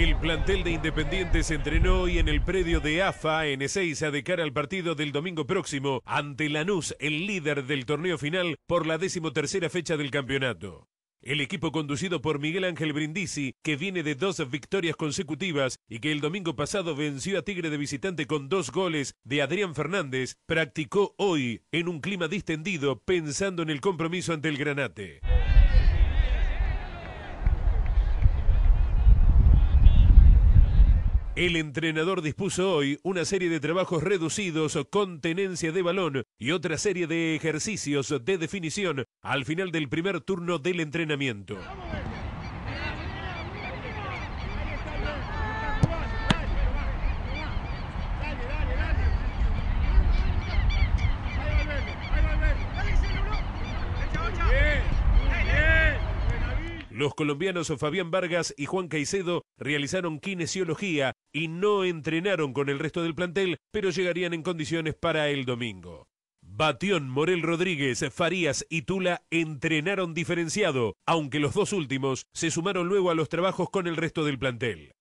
El plantel de Independiente se entrenó hoy en el predio de AFA en Ezeiza de cara al partido del domingo próximo ante Lanús, el líder del torneo final por la decimotercera fecha del campeonato. El equipo conducido por Miguel Ángel Brindisi, que viene de dos victorias consecutivas y que el domingo pasado venció a Tigre de visitante con dos goles de Adrián Fernández, practicó hoy en un clima distendido pensando en el compromiso ante el Granate. El entrenador dispuso hoy una serie de trabajos reducidos con tenencia de balón y otra serie de ejercicios de definición al final del primer turno del entrenamiento. Los colombianos Fabián Vargas y Juan Caicedo realizaron kinesiología y no entrenaron con el resto del plantel, pero llegarían en condiciones para el domingo. Batión, Morel Rodríguez, Farías y Tula entrenaron diferenciado, aunque los dos últimos se sumaron luego a los trabajos con el resto del plantel.